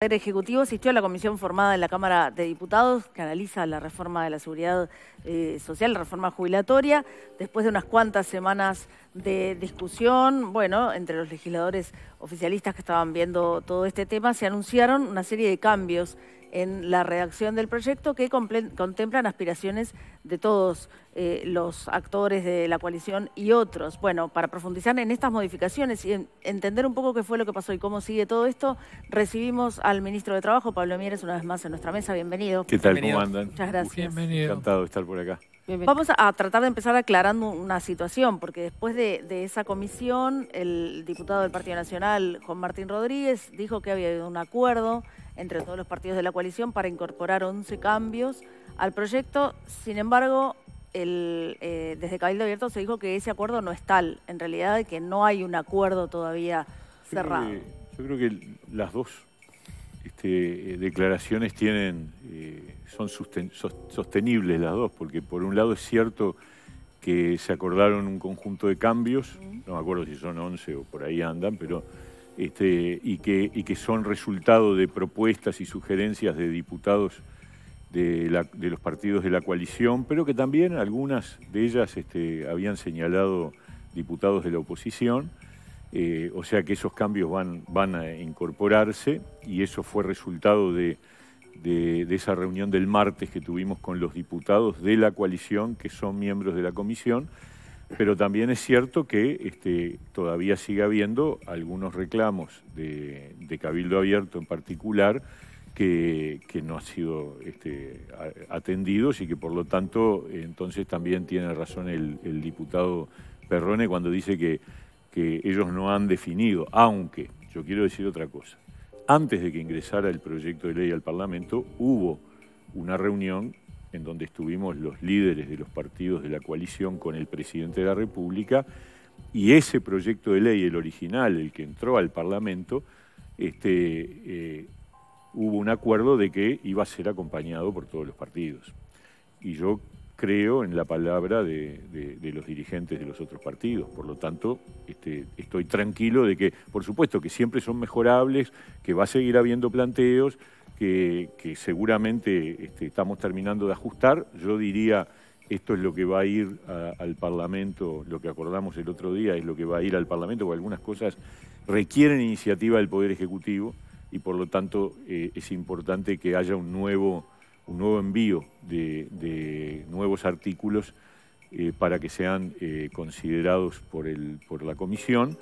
El Ejecutivo asistió a la comisión formada en la Cámara de Diputados que analiza la reforma de la seguridad eh, social, la reforma jubilatoria, después de unas cuantas semanas de discusión, bueno, entre los legisladores oficialistas que estaban viendo todo este tema, se anunciaron una serie de cambios en la redacción del proyecto que contemplan aspiraciones de todos eh, los actores de la coalición y otros. Bueno, para profundizar en estas modificaciones y entender un poco qué fue lo que pasó y cómo sigue todo esto, recibimos al ministro de Trabajo, Pablo Mieres, una vez más en nuestra mesa. Bienvenido. ¿Qué tal? ¿Cómo andan? Muchas gracias. Bienvenido. Encantado de estar por acá. Vamos a tratar de empezar aclarando una situación, porque después de, de, esa comisión, el diputado del Partido Nacional, Juan Martín Rodríguez, dijo que había habido un acuerdo entre todos los partidos de la coalición para incorporar 11 cambios al proyecto. Sin embargo, el, eh, desde Cabildo Abierto se dijo que ese acuerdo no es tal, en realidad, que no hay un acuerdo todavía cerrado. yo creo que, las dos este, eh, declaraciones tienen, eh, son sostenibles las dos, porque por un lado es cierto que se acordaron un conjunto de cambios, no me acuerdo si son 11 o por ahí andan, pero este, y, que, son resultado de propuestas y sugerencias de diputados de, los partidos de la coalición, pero que también algunas de ellas este, habían señalado diputados de la oposición. Eh, o sea que esos cambios van, a incorporarse y eso fue resultado de, esa reunión del martes que tuvimos con los diputados de la coalición que son miembros de la comisión pero también es cierto que este, todavía sigue habiendo algunos reclamos de, Cabildo Abierto en particular que, no han sido este, atendidos y que por lo tanto entonces también tiene razón el, diputado Perrone cuando dice que, que ellos no han definido, aunque yo quiero decir otra cosa. Antes de que ingresara el proyecto de ley al Parlamento hubo una reunión en donde estuvimos los líderes de los partidos de la coalición con el presidente de la República, y ese proyecto de ley, el original, el que entró al Parlamento, este, eh, hubo un acuerdo de que iba a ser acompañado por todos los partidos. Y yo creo en la palabra de, los dirigentes de los otros partidos. Por lo tanto, este, estoy tranquilo de que, por supuesto, que siempre son mejorables, que va a seguir habiendo planteos, que, seguramente este, estamos terminando de ajustar. Yo diría, esto es lo que va a ir al Parlamento, lo que acordamos el otro día es lo que va a ir al Parlamento, porque algunas cosas requieren iniciativa del Poder Ejecutivo y por lo tanto eh, es importante que haya un nuevo, un nuevo envío de, nuevos artículos eh, para que sean eh, considerados por, el, por la Comisión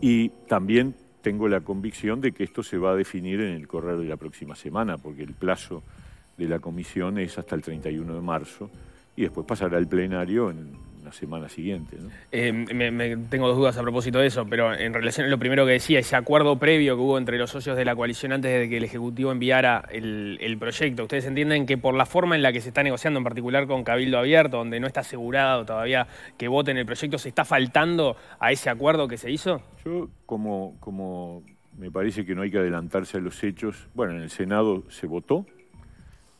y también tengo la convicción de que esto se va a definir en el correr de la próxima semana, porque el plazo de la comisión es hasta el 31 de marzo y después pasará al plenario en la semana siguiente. ¿no? Eh, me, tengo dos dudas a propósito de eso, pero en relación a lo primero que decía, ese acuerdo previo que hubo entre los socios de la coalición antes de que el Ejecutivo enviara el, proyecto, ¿ustedes entienden que por la forma en la que se está negociando, en particular con Cabildo Abierto, donde no está asegurado todavía que voten el proyecto, se está faltando a ese acuerdo que se hizo? Yo, como, como me parece que no hay que adelantarse a los hechos, bueno, en el Senado se votó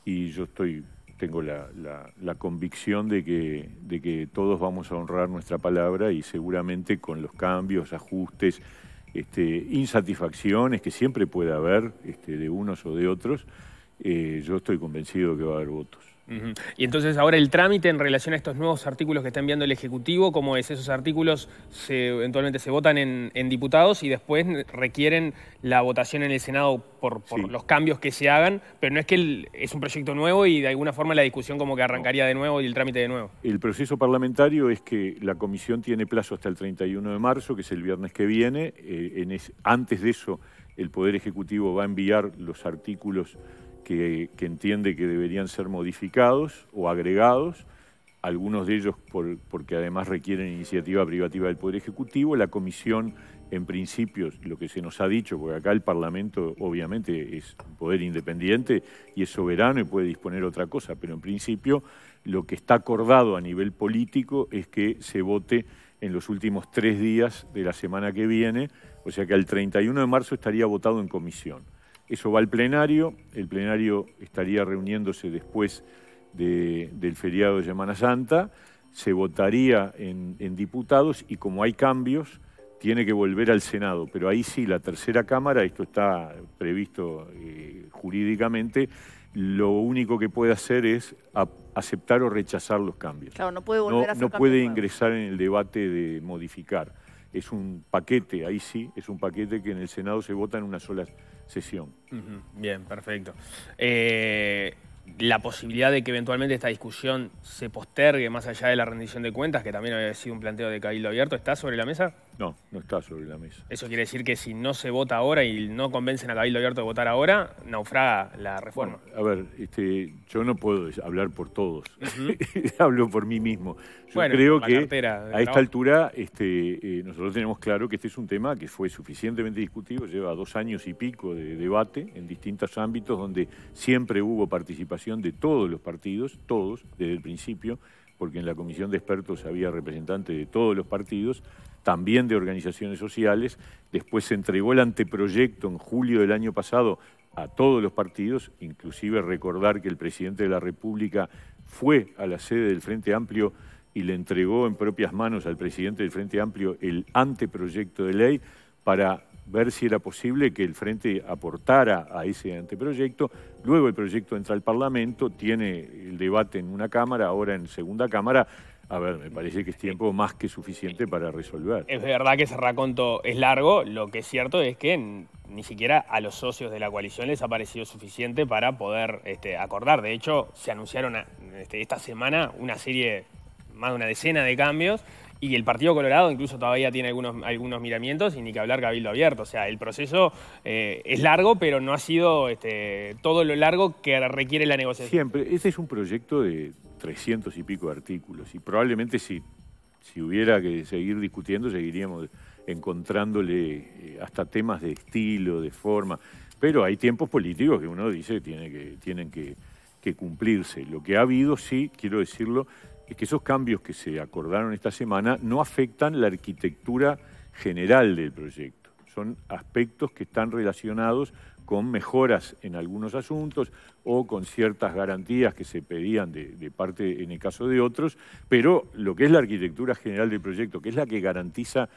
y yo estoy tengo la, convicción de que, de que todos vamos a honrar nuestra palabra y seguramente con los cambios, ajustes, este, insatisfacciones que siempre puede haber este, de unos o de otros, eh, yo estoy convencido de que va a haber votos. Y entonces ahora el trámite en relación a estos nuevos artículos que está enviando el Ejecutivo, como es? Esos artículos se, eventualmente se votan en, diputados y después requieren la votación en el Senado por, los cambios que se hagan, pero no es que es un proyecto nuevo y de alguna forma la discusión como que arrancaría de nuevo y el trámite de nuevo. El proceso parlamentario es que la comisión tiene plazo hasta el 31 de marzo, que es el viernes que viene. Eh, antes de eso, el Poder Ejecutivo va a enviar los artículos que, entiende que deberían ser modificados o agregados, algunos de ellos porque además requieren iniciativa privativa del Poder Ejecutivo, la Comisión en principio, lo que se nos ha dicho, porque acá el Parlamento obviamente es un poder independiente y es soberano y puede disponer otra cosa, pero en principio lo que está acordado a nivel político es que se vote en los últimos tres días de la semana que viene, o sea que el 31 de marzo estaría votado en comisión. Eso va al plenario, el plenario estaría reuniéndose después del feriado de Semana Santa, se votaría en, diputados y como hay cambios, tiene que volver al Senado, pero ahí sí la tercera Cámara, esto está previsto eh, jurídicamente, lo único que puede hacer es aceptar o rechazar los cambios. Claro, no puede ingresar en el debate de modificar. Es un paquete, ahí sí, es un paquete que en el Senado se vota en una sola sesión. Bien, perfecto. Eh, la posibilidad de que eventualmente esta discusión se postergue más allá de la rendición de cuentas, que también había sido un planteo de Cabildo Abierto, ¿está sobre la mesa? No, no está sobre la mesa. Eso quiere decir que si no se vota ahora y no convencen a Cabildo Abierto de votar ahora, naufraga la reforma. a ver, este, yo no puedo hablar por todos, hablo por mí mismo. Yo creo que a esta altura este, eh, nosotros tenemos claro que este es un tema que fue suficientemente discutido, lleva dos años y pico de debate en distintos ámbitos donde siempre hubo participación de todos los partidos, todos, desde el principio, porque en la comisión de expertos había representantes de todos los partidos, también de organizaciones sociales. Después se entregó el anteproyecto en julio del año pasado a todos los partidos, inclusive recordar que el presidente de la República fue a la sede del Frente Amplio y le entregó en propias manos al presidente del Frente Amplio el anteproyecto de ley para ver si era posible que el Frente aportara a ese anteproyecto. Luego el proyecto entra al Parlamento, tiene el debate en una Cámara, ahora en segunda Cámara. A ver, me parece que es tiempo más que suficiente para resolver. Es verdad que ese raconto es largo, lo que es cierto es que ni siquiera a los socios de la coalición les ha parecido suficiente para poder este, acordar. De hecho, se anunciaron este, esta semana una serie, más de una decena de cambios y el Partido Colorado incluso todavía tiene algunos, algunos miramientos y ni que hablar cabildo abierto. O sea, el proceso eh, es largo, pero no ha sido este, todo lo largo que requiere la negociación. Siempre. Este es un proyecto de 300 y pico de artículos y probablemente si, si hubiera que seguir discutiendo seguiríamos encontrándole eh, hasta temas de estilo, de forma. Pero hay tiempos políticos que uno dice tiene que, tienen que cumplirse. Lo que ha habido, sí, quiero decirlo, es que esos cambios que se acordaron esta semana no afectan la arquitectura general del proyecto. Son aspectos que están relacionados con mejoras en algunos asuntos o con ciertas garantías que se pedían de, parte en el caso de otros, pero lo que es la arquitectura general del proyecto, que es la que garantiza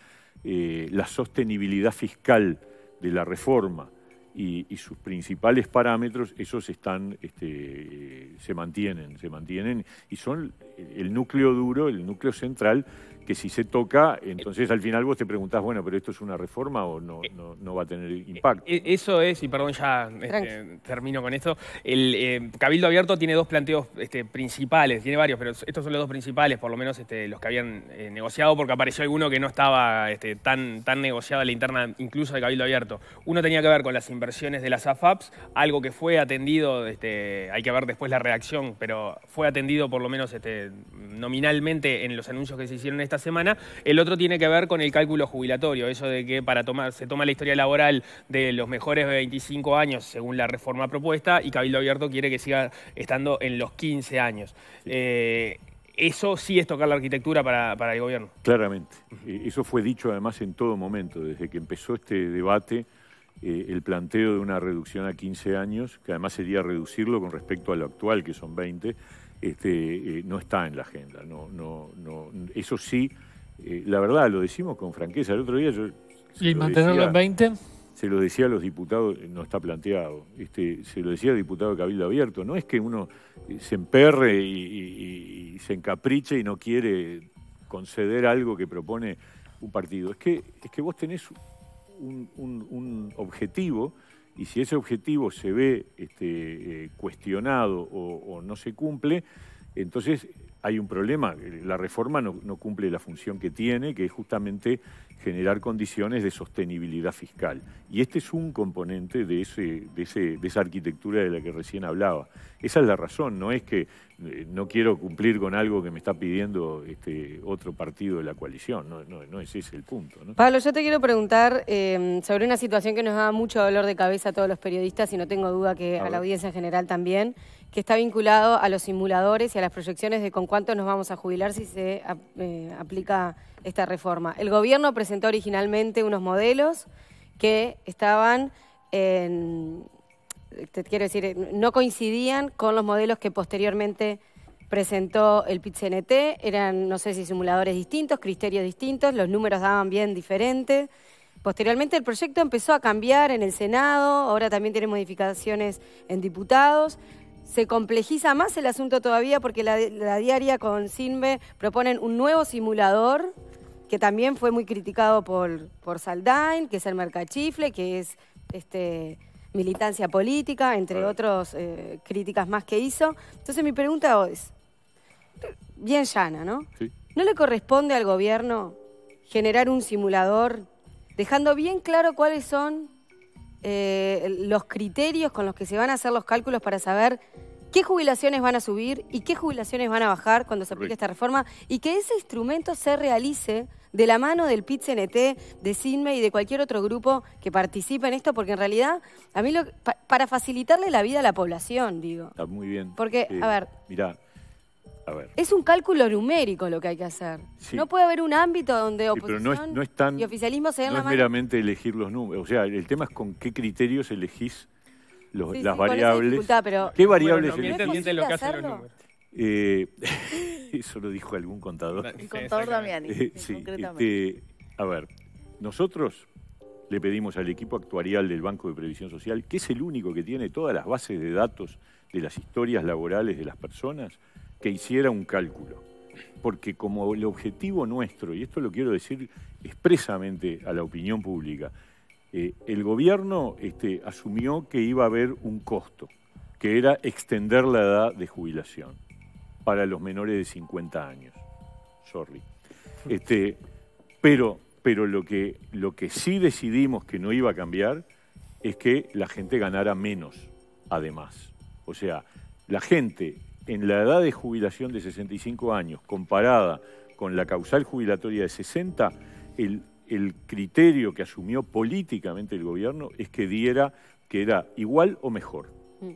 eh, la sostenibilidad fiscal de la reforma, y, sus principales parámetros, esos están, este, se mantienen, se mantienen y son el núcleo duro, el núcleo central que si se toca, eh, entonces al final vos te preguntás, bueno, pero esto es una reforma o no, eh, no, va a tener eh, impacto. Eso es, y perdón, ya este, termino con esto, el Cabildo Abierto tiene dos planteos este, principales, tiene varios, pero estos son los dos principales, por lo menos este, los que habían negociado, porque apareció alguno que no estaba tan, tan negociada la interna, incluso el Cabildo Abierto. Uno tenía que ver con las inversiones de las AFAPs, algo que fue atendido, hay que ver después la reacción, pero fue atendido por lo menos nominalmente en los anuncios que se hicieron esta semana. El otro tiene que ver con el cálculo jubilatorio, eso de que para tomar, se toma la historia laboral de los mejores 25 años según la reforma propuesta y Cabildo Abierto quiere que siga estando en los 15 años. Eh, eso sí es tocar la arquitectura para, el gobierno. Claramente. Eso fue dicho además en todo momento, desde que empezó este debate. Eh, el planteo de una reducción a 15 años, que además sería reducirlo con respecto a lo actual, que son 20, este, eh, no está en la agenda. No, no, no, eso sí, eh, la verdad, lo decimos con franqueza. El otro día yo... ¿Y mantenerlo 20? Se lo decía a los diputados, eh, no está planteado, este, se lo decía al diputado de Cabildo Abierto, no es que uno se emperre y, se encapriche y no quiere conceder algo que propone un partido, es que, es que vos tenés un, un objetivo y si ese objetivo se ve este, eh, cuestionado o no se cumple, entonces hay un problema, la reforma no, cumple la función que tiene, que es justamente generar condiciones de sostenibilidad fiscal. Y este es un componente de, esa arquitectura de la que recién hablaba. Esa es la razón, no es que eh, no quiero cumplir con algo que me está pidiendo este, otro partido de la coalición, no, no, ese el punto. Pablo, yo te quiero preguntar em, sobre una situación que nos da mucho dolor de cabeza a todos los periodistas y no tengo duda que a, la audiencia general también que está vinculado a los simuladores y a las proyecciones de con cuánto nos vamos a jubilar si se eh, aplica esta reforma. El gobierno presentó originalmente unos modelos que estaban te quiero decir, eh, no coincidían con los modelos que posteriormente presentó el PIT-CNT, eran, no sé si simuladores distintos, criterios distintos, los números daban bien diferentes. Posteriormente el proyecto empezó a cambiar en el Senado, ahora también tiene modificaciones en diputados se complejiza más el asunto todavía porque la, diaria con Sinbe proponen un nuevo simulador que también fue muy criticado por, por Saldain, que es el mercachifle, que es este, militancia política, entre otras eh, críticas más que hizo. Entonces mi pregunta es, bien llana, ¿no? ¿No le corresponde al gobierno generar un simulador dejando bien claro cuáles son eh, los criterios con los que se van a hacer los cálculos para saber qué jubilaciones van a subir y qué jubilaciones van a bajar cuando se aplique esta reforma y que ese instrumento se realice de la mano del pit de CINME y de cualquier otro grupo que participe en esto, porque en realidad, a mí lo, para facilitarle la vida a la población, digo. Está muy bien. Porque, eh, a ver. Es un cálculo numérico lo que hay que hacer. No puede haber un ámbito donde oposición es, y oficialismo se den no es meramente elegir los números. O sea, el tema es con qué criterios elegís las variables. ¿Qué variables elegís? eso lo dijo algún contador. El contador Damiani, eh, sí, este, a ver, nosotros le pedimos al equipo actuarial del Banco de Previsión Social, que es el único que tiene todas las bases de datos de las historias laborales de las personas, que hiciera un cálculo. Porque como el objetivo nuestro, y esto lo quiero decir expresamente a la opinión pública, eh, el gobierno este, asumió que iba a haber un costo, que era extender la edad de jubilación para los menores de 50 años. Sorry. Este, pero pero lo que, lo que sí decidimos que no iba a cambiar es que la gente ganara menos, además. O sea, la gente en la edad de jubilación de 65 años comparada con la causal jubilatoria de 60, el, criterio que asumió políticamente el gobierno es que diera que era igual o mejor. Mm.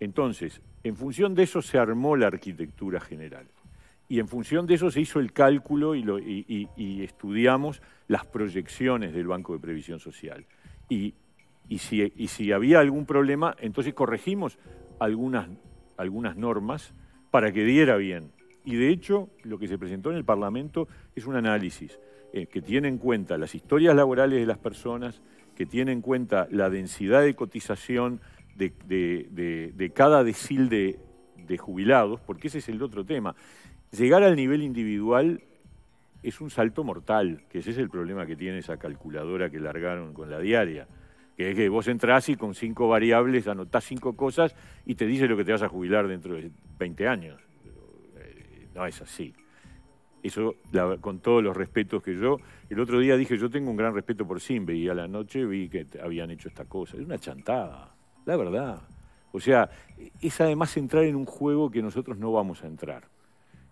Entonces, en función de eso se armó la arquitectura general. Y en función de eso se hizo el cálculo y, estudiamos las proyecciones del Banco de Previsión Social. y si había algún problema, entonces corregimos algunas algunas normas para que diera bien. Y de hecho, lo que se presentó en el Parlamento es un análisis eh, que tiene en cuenta las historias laborales de las personas, que tiene en cuenta la densidad de cotización de, de, de cada decil de, jubilados, porque ese es el otro tema. Llegar al nivel individual es un salto mortal, que ese es el problema que tiene esa calculadora que largaron con la diaria que es que vos entrás y con cinco variables anotás cinco cosas y te dice lo que te vas a jubilar dentro de 20 años. Eh, no es así. Eso con todos los respetos que yo. El otro día dije, yo tengo un gran respeto por Simbe y a la noche vi que habían hecho esta cosa. Es una chantada, la verdad. O sea, es además entrar en un juego que nosotros no vamos a entrar,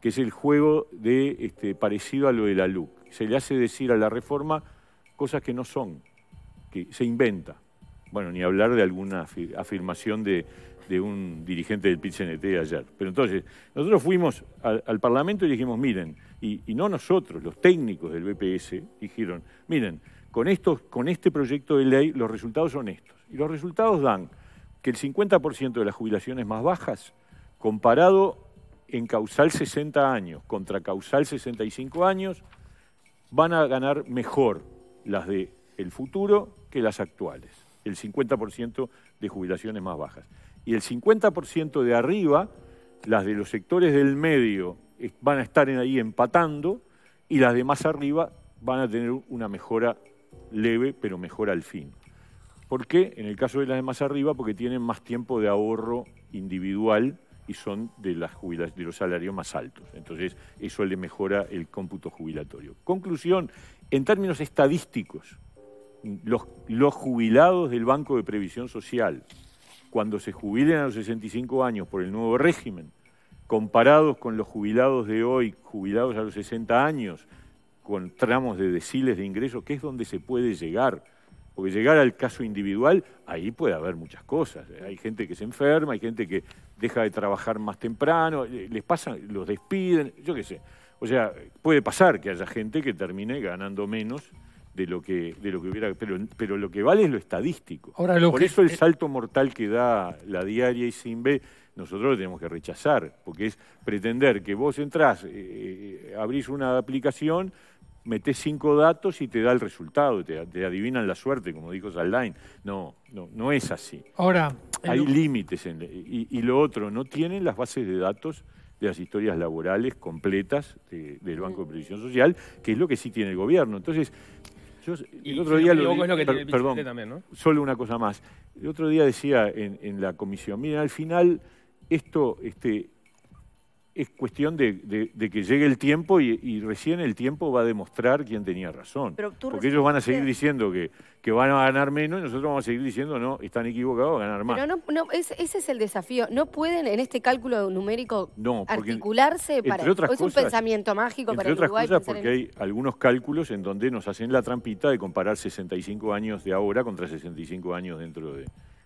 que es el juego de este, parecido a lo de la LUC. Se le hace decir a la reforma cosas que no son se inventa. Bueno, ni hablar de alguna afirmación de, un dirigente del pit ayer. Pero entonces, nosotros fuimos al, Parlamento y dijimos, miren, y, no nosotros, los técnicos del BPS dijeron, miren, con, esto con este proyecto de ley los resultados son estos. Y los resultados dan que el 50% de las jubilaciones más bajas, comparado en causal 60 años contra causal 65 años, van a ganar mejor las de futuro que las actuales, el 50% de jubilaciones más bajas. Y el 50% de arriba, las de los sectores del medio van a estar ahí empatando y las de más arriba van a tener una mejora leve, pero mejora al fin. ¿Por qué? En el caso de las de más arriba, porque tienen más tiempo de ahorro individual y son de, las de los salarios más altos. Entonces, eso le mejora el cómputo jubilatorio. Conclusión, en términos estadísticos, los, los jubilados del Banco de Previsión Social, cuando se jubilen a los 65 años por el nuevo régimen, comparados con los jubilados de hoy, jubilados a los 60 años, con tramos de deciles de ingresos, que es donde se puede llegar. Porque llegar al caso individual, ahí puede haber muchas cosas. Hay gente que se enferma, hay gente que deja de trabajar más temprano, les pasan, los despiden, yo qué sé. O sea, puede pasar que haya gente que termine ganando menos de lo que de lo que hubiera pero lo que vale es lo estadístico por eso el salto mortal que da la diaria y Simbe, nosotros lo tenemos que rechazar porque es pretender que vos entrás eh, eh, abrís una aplicación metés cinco datos y te da el resultado te, adivinan la suerte como dijo Saldain no no no es así ahora hay límites y, lo otro no tienen las bases de datos de las historias laborales completas del Banco de Previsión Social, que es lo que sí tiene el gobierno. Entonces, yo, el otro día perdón, Solo una cosa más. El otro día decía en, la comisión, miren, al final esto este, es cuestión de, que llegue el tiempo y, recién el tiempo va a demostrar quién tenía razón. Porque ellos van a seguir diciendo que, van a ganar menos y nosotros vamos a seguir diciendo no, están equivocados, a ganar más. no, no ese, es el desafío. No pueden en este cálculo numérico no, articularse para... es un pensamiento mágico para otras cosas porque hay algunos cálculos en donde nos hacen la trampita de comparar 65 años de ahora contra 65 años dentro de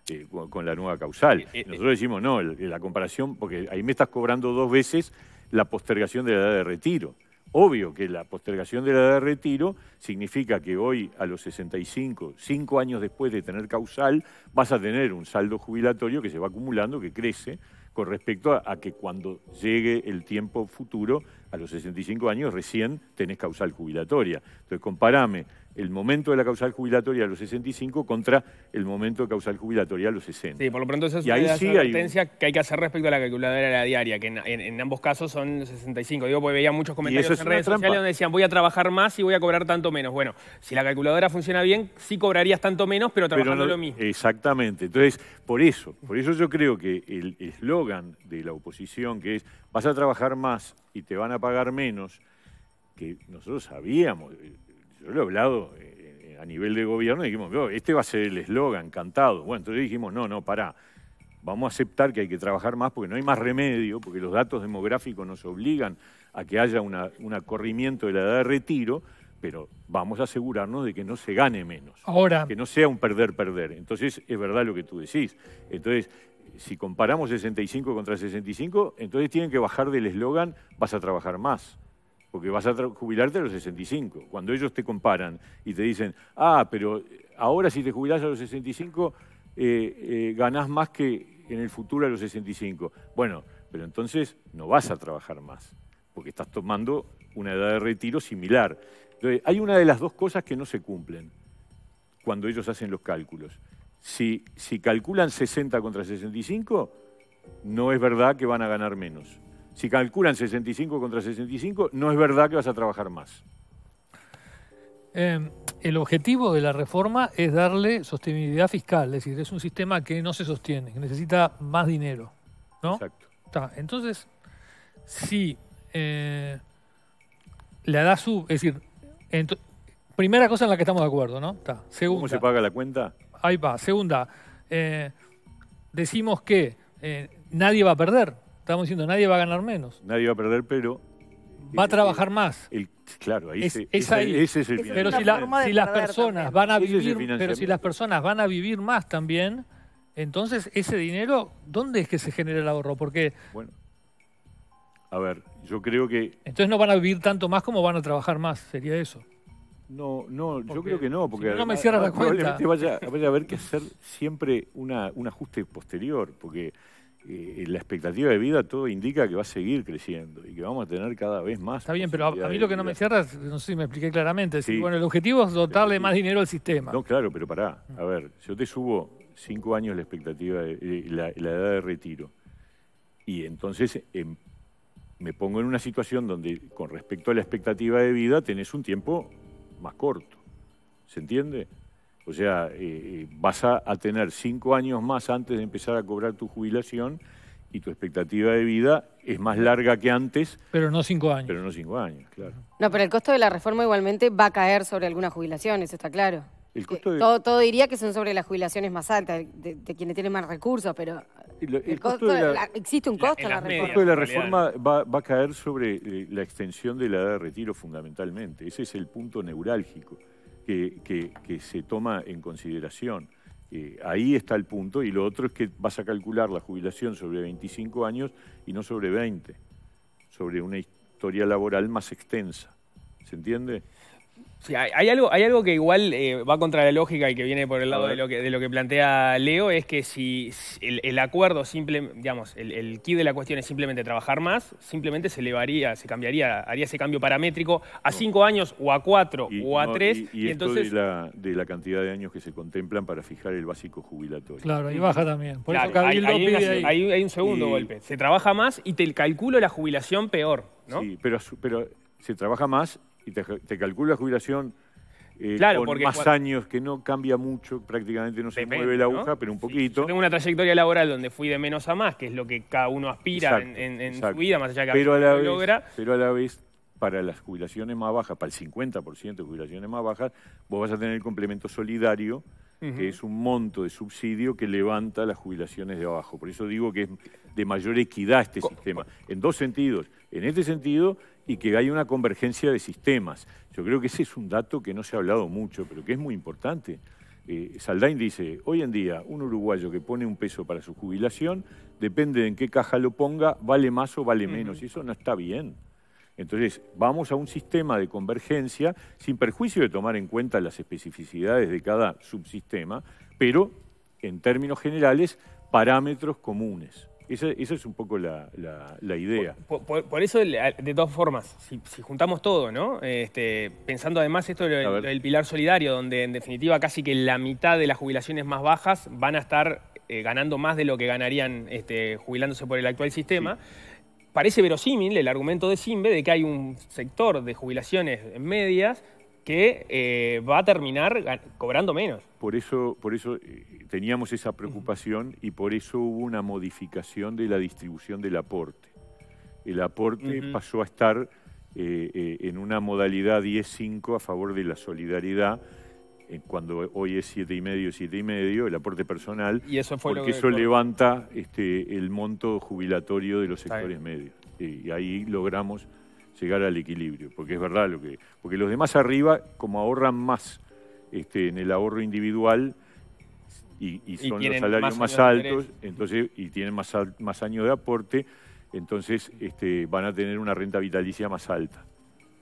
este, con, la nueva causal. Eh, eh, Nosotros decimos, no, la comparación, porque ahí me estás cobrando dos veces la postergación de la edad de retiro. Obvio que la postergación de la edad de retiro significa que hoy, a los 65, cinco años después de tener causal, vas a tener un saldo jubilatorio que se va acumulando, que crece, con respecto a, que cuando llegue el tiempo futuro, a los 65 años, recién tenés causal jubilatoria. Entonces, compárame el momento de la causal jubilatoria a los 65 contra el momento de causal jubilatoria a los 60. Sí, por lo pronto esa es una advertencia que hay que hacer respecto a la calculadora de la diaria, que en, ambos casos son 65. Digo, porque veía muchos comentarios en redes sociales donde decían voy a trabajar más y voy a cobrar tanto menos. Bueno, si la calculadora funciona bien, sí cobrarías tanto menos, pero trabajando lo mismo. Exactamente. Entonces, por eso, por eso yo creo que el eslogan de la oposición, que es vas a trabajar más y te van a pagar menos, que nosotros sabíamos, yo lo he hablado eh, a nivel de gobierno, y dijimos, oh, este va a ser el eslogan cantado. Bueno, entonces dijimos, no, no, pará, vamos a aceptar que hay que trabajar más porque no hay más remedio, porque los datos demográficos nos obligan a que haya un acorrimiento de la edad de retiro, pero vamos a asegurarnos de que no se gane menos. Ahora. Que no sea un perder-perder. Entonces, es verdad lo que tú decís. Entonces, si comparamos 65 contra 65, entonces tienen que bajar del eslogan, vas a trabajar más porque vas a jubilarte a los 65. Cuando ellos te comparan y te dicen, ah, pero eh, ahora si te jubilás a los 65, eh, eh, ganás más que en el futuro a los 65. Bueno, pero entonces no vas a trabajar más, porque estás tomando una edad de retiro similar. Entonces, hay una de las dos cosas que no se cumplen cuando ellos hacen los cálculos. Si, si calculan 60 contra 65, no es verdad que van a ganar menos si calculan 65 contra 65, no es verdad que vas a trabajar más. Em, el objetivo de la reforma es darle sostenibilidad fiscal, es decir, es un sistema que no se sostiene, que necesita más dinero. ¿no? Exacto. Entonces, si eh, la da su es decir, primera cosa en la que estamos de acuerdo, ¿no? Segunda, ¿Cómo se paga la cuenta? Ahí va. Segunda, eh, decimos que eh, nadie va a perder Estamos diciendo, nadie va a ganar menos. Nadie va a perder, pero... Va a trabajar más. claro, ahí es, se, Ese es el Pero si, si las personas van a vivir, pero si las personas van a vivir más también, entonces ese dinero, ¿dónde es que se genera el ahorro? Porque bueno, a ver, yo creo que entonces no van a vivir tanto más como van a trabajar más, sería eso. No, no, yo creo que no, porque no, me cierras la cuenta. Probablemente vaya, vaya, a haber que hacer siempre una, un ajuste posterior, porque la expectativa de vida todo indica que va a seguir creciendo y que vamos a tener cada vez más. Está bien, pero a, mí lo que no me cierra, no sé si me expliqué claramente, bueno, el objetivo es dotarle más dinero al sistema. No, claro, pero pará, ah. a ver, yo te subo cinco años la expectativa, de, eh, la, edad de retiro y entonces em, me pongo en una situación donde con respecto a la expectativa de vida tenés un tiempo más corto, ¿se entiende? O sea, eh, eh, vas a, tener cinco años más antes de empezar a cobrar tu jubilación y tu expectativa de vida es más larga que antes. Pero no cinco años. Pero no cinco años, claro. No, pero el costo de la reforma igualmente va a caer sobre algunas jubilaciones, está claro. todo, diría que son sobre las jubilaciones más altas, de, quienes tienen más recursos, pero existe un costo en la, El costo de la reforma va, va a caer sobre eh, la extensión de la edad de retiro fundamentalmente. Ese es el punto neurálgico que, se toma en consideración. Eh, ahí está el punto y lo otro es que vas a calcular la jubilación sobre 25 años y no sobre 20, sobre una historia laboral más extensa. ¿Se entiende? Sí, hay, algo, hay algo que igual eh, va contra la lógica y que viene por el lado de lo que, de lo que plantea Leo, es que si el, acuerdo, simple, digamos, el, kit key de la cuestión es simplemente trabajar más, simplemente se elevaría, se cambiaría, haría ese cambio paramétrico a cinco años o a cuatro o a tres. Y, entonces... de, la, cantidad de años que se contemplan para fijar el básico jubilatorio. Claro, ahí baja también. hay, ahí. hay, un segundo golpe. Se trabaja más y te calculo la jubilación peor, ¿no? Sí, pero, pero se trabaja más y te, te calcula jubilación eh, con más años, que no cambia mucho, prácticamente no se mueve la aguja, pero un poquito. tengo una trayectoria laboral donde fui de menos a más, que es lo que cada uno aspira en, su vida, más allá de que pero a la logra. Pero a la vez, para las jubilaciones más bajas, para el 50% de jubilaciones más bajas, vos vas a tener el complemento solidario, que es un monto de subsidio que levanta las jubilaciones de abajo. Por eso digo que es de mayor equidad este sistema, en dos sentidos. En este sentido y que hay una convergencia de sistemas. Yo creo que ese es un dato que no se ha hablado mucho, pero que es muy importante. Eh, Saldain dice, hoy en día un uruguayo que pone un peso para su jubilación, depende de en qué caja lo ponga, vale más o vale menos, y eso no está bien. Entonces, vamos a un sistema de convergencia sin perjuicio de tomar en cuenta las especificidades de cada subsistema, pero en términos generales, parámetros comunes. Esa, es un poco la, idea. Por, eso, de todas formas, si, juntamos todo, ¿no? Este, pensando además esto del, pilar solidario, donde en definitiva casi que la mitad de las jubilaciones más bajas van a estar eh, ganando más de lo que ganarían este, jubilándose por el actual sistema. Parece verosímil el argumento de Simbe de que hay un sector de jubilaciones medias que eh, va a terminar cobrando menos. Por eso, por eso eh, teníamos esa preocupación y por eso hubo una modificación de la distribución del aporte. El aporte pasó a estar eh, en una modalidad 10-5 a favor de la solidaridad, cuando hoy es 7,5, 7,5, el aporte personal, porque eso levanta este, el monto jubilatorio de los sectores medios. y ahí logramos llegar al equilibrio, porque es verdad lo que... Porque los demás arriba, como ahorran más este, en el ahorro individual y, son los salarios más, altos, entonces y tienen más, más años de aporte, entonces este, van a tener una renta vitalicia más alta.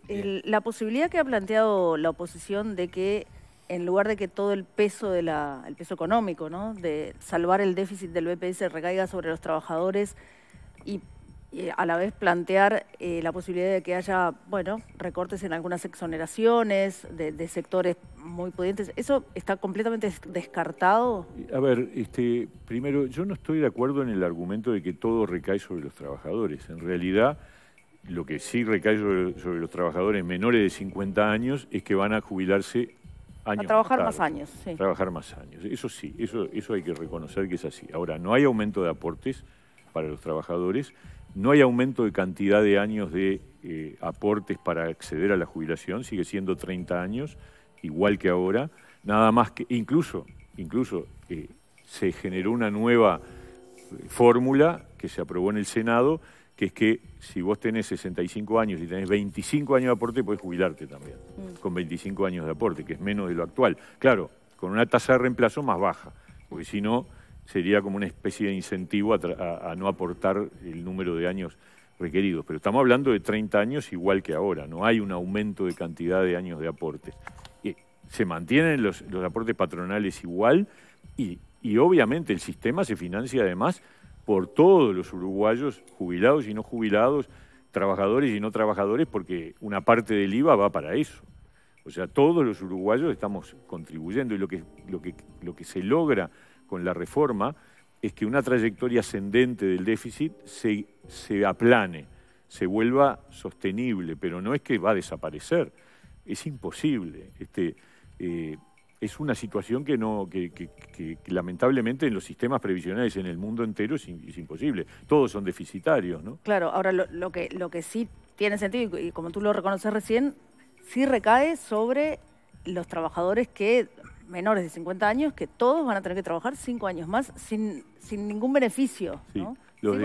la posibilidad que ha planteado la oposición de que en lugar de que todo el peso de la, el peso económico, ¿no? de salvar el déficit del BPS recaiga sobre los trabajadores y y a la vez plantear eh, la posibilidad de que haya, bueno, recortes en algunas exoneraciones de, sectores muy pudientes. ¿Eso está completamente descartado? A ver, este, primero, yo no estoy de acuerdo en el argumento de que todo recae sobre los trabajadores. En realidad, lo que sí recae sobre, los trabajadores menores de 50 años es que van a jubilarse Años a trabajar más, años. Sí. Trabajar más años. Eso sí, eso, eso hay que reconocer que es así. Ahora, no hay aumento de aportes para los trabajadores no hay aumento de cantidad de años de eh, aportes para acceder a la jubilación, sigue siendo 30 años, igual que ahora. Nada más que, incluso, incluso eh, se generó una nueva eh, fórmula que se aprobó en el Senado, que es que si vos tenés 65 años y tenés 25 años de aporte, podés jubilarte también, mm. con 25 años de aporte, que es menos de lo actual. Claro, con una tasa de reemplazo más baja, porque si no, sería como una especie de incentivo a, no aportar el número de años requeridos. Pero estamos hablando de 30 años igual que ahora, no hay un aumento de cantidad de años de aportes. se mantienen los, aportes patronales igual y, y obviamente el sistema se financia además por todos los uruguayos, jubilados y no jubilados, trabajadores y no trabajadores, porque una parte del IVA va para eso. O sea, todos los uruguayos estamos contribuyendo y lo que, lo que, lo que se logra con la reforma es que una trayectoria ascendente del déficit se, se aplane, se vuelva sostenible, pero no es que va a desaparecer, es imposible. Este, eh, es una situación que, no, que, lamentablemente en los sistemas previsionales en el mundo entero es, imposible. Todos son deficitarios, ¿no? Claro, ahora lo, que, lo que sí tiene sentido, y como tú lo reconoces recién, sí recae sobre los trabajadores que menores de 50 años que todos van a tener que trabajar 5 años más sin, sin ningún beneficio. ¿no?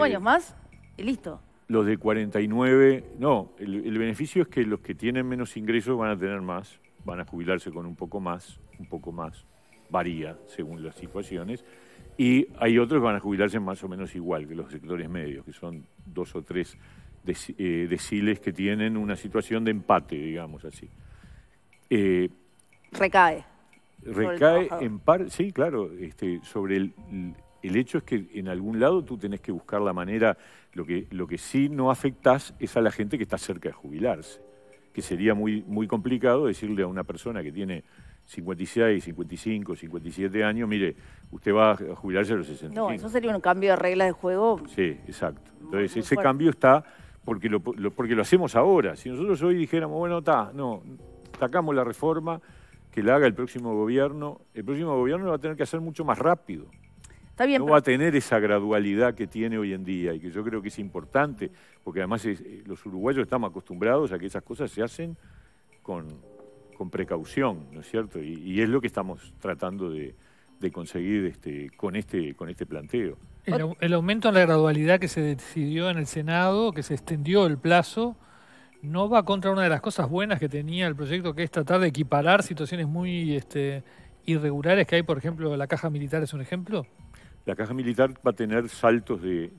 años más y listo. Los de 49, no, el, beneficio es que los que tienen menos ingresos van a tener más, van a jubilarse con un poco más, un poco más, varía según las situaciones, y hay otros que van a jubilarse más o menos igual que los sectores medios, que son dos o tres eh, deciles que tienen una situación de empate, digamos así. Eh, Recae Recae en par, sí, claro, este, sobre el, hecho es que en algún lado tú tenés que buscar la manera, lo que, lo que sí no afectás es a la gente que está cerca de jubilarse, que sería muy, muy complicado decirle a una persona que tiene 56, 55, 57 años, mire, usted va a jubilarse a los 60 No, eso sería un cambio de reglas de juego. Sí, exacto. Entonces, ese cambio está porque lo, porque lo hacemos ahora. Si nosotros hoy dijéramos, bueno, está, no, sacamos la reforma, que la haga el próximo gobierno, el próximo gobierno lo va a tener que hacer mucho más rápido. no va a tener esa gradualidad que tiene hoy en día y que yo creo que es importante, porque además eh, los uruguayos estamos acostumbrados a que esas cosas se hacen con, precaución, ¿no es cierto? Y, es lo que estamos tratando de, conseguir este, con, este, con este planteo. El, el, aumento en la gradualidad que se decidió en el Senado, que se extendió el plazo, no va contra una de las cosas buenas que tenía el proyecto, que es tratar de equiparar situaciones muy este, irregulares que hay, por ejemplo, la caja militar es un ejemplo. La caja militar va a tener saltos de,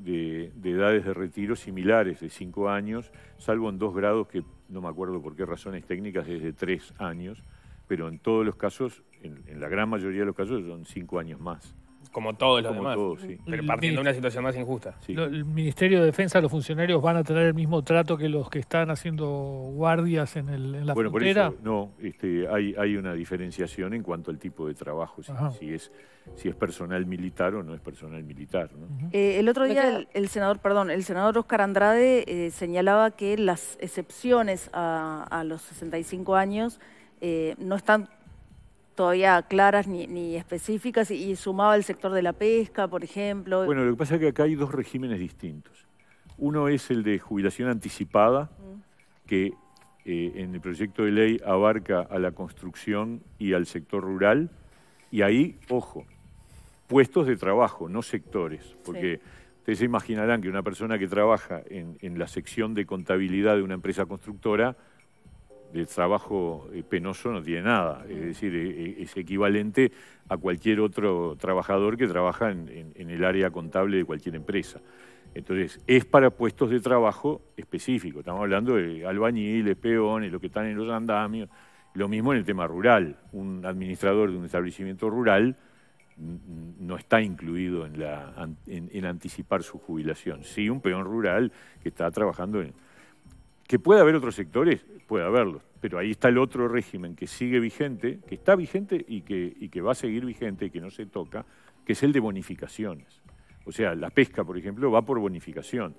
edades de retiro similares, de cinco años, salvo en dos grados que no me acuerdo por qué razones técnicas, desde de 3 años, pero en todos los casos, en, en, la gran mayoría de los casos, son cinco años más. Como todos los demás. Pero partiendo de una situación más injusta. el Ministerio de Defensa, los funcionarios van a tener el mismo trato que los que están haciendo guardias en, el, en la bueno, frontera. no, este, hay, hay una diferenciación en cuanto al tipo de trabajo, si, es, si es personal militar o no es personal militar. Eh, el otro día el, senador, perdón, el senador Oscar Andrade eh, señalaba que las excepciones a, los 65 años eh, no están todavía claras ni, específicas y, sumaba el sector de la pesca, por ejemplo. Bueno, lo que pasa es que acá hay dos regímenes distintos. Uno es el de jubilación anticipada, mm. que eh, en el proyecto de ley abarca a la construcción y al sector rural, y ahí, ojo, puestos de trabajo, no sectores, porque ustedes se imaginarán que una persona que trabaja en, en la sección de contabilidad de una empresa constructora, de trabajo eh, penoso no tiene nada, es decir, e, e, es equivalente a cualquier otro trabajador que trabaja en, el área contable de cualquier empresa. Entonces, es para puestos de trabajo específicos, estamos hablando de albañiles, peones, los que están en los andamios, lo mismo en el tema rural, un administrador de un establecimiento rural no está incluido en, la, en anticipar su jubilación, sí un peón rural que está trabajando en... Que puede haber otros sectores, puede haberlo, Pero ahí está el otro régimen que sigue vigente, que está vigente y que, va a seguir vigente que no se toca, que es el de bonificaciones. O sea, la pesca, por ejemplo, va por bonificación.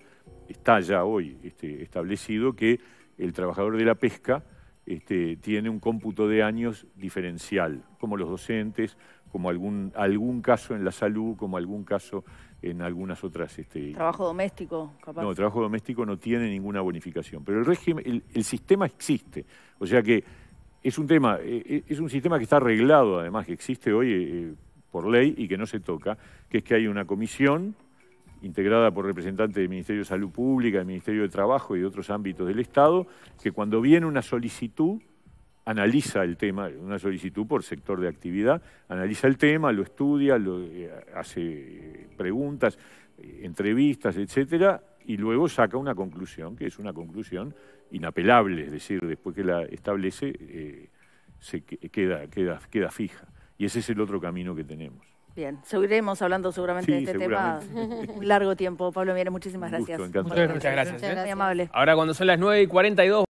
Está ya hoy este, establecido que el trabajador de la pesca este, tiene un cómputo de años diferencial, como los docentes, como algún, algún caso en la salud, como algún caso en algunas otras... Este, trabajo doméstico, capaz. No, trabajo doméstico no tiene ninguna bonificación, pero el régimen, el, sistema existe. O sea que es un tema, eh, eh, es un sistema que está arreglado además, que existe hoy eh, por ley y que no se toca, que es que hay una comisión integrada por representantes del Ministerio de Salud Pública, del Ministerio de Trabajo y de otros ámbitos del Estado, que cuando viene una solicitud analiza el tema, una solicitud por sector de actividad, analiza el tema, lo estudia, lo, eh, hace eh, preguntas, eh, entrevistas, etcétera, y luego saca una conclusión, que es una conclusión inapelable, es decir, después que la establece, se queda, queda, queda fija. Y ese es el otro camino que tenemos. Bien, seguiremos hablando seguramente de este tema largo tiempo. Pablo Mieres, muchísimas gracias. Muchas, gracias. gracias. Muy amable. Ahora cuando son las 9 y 42...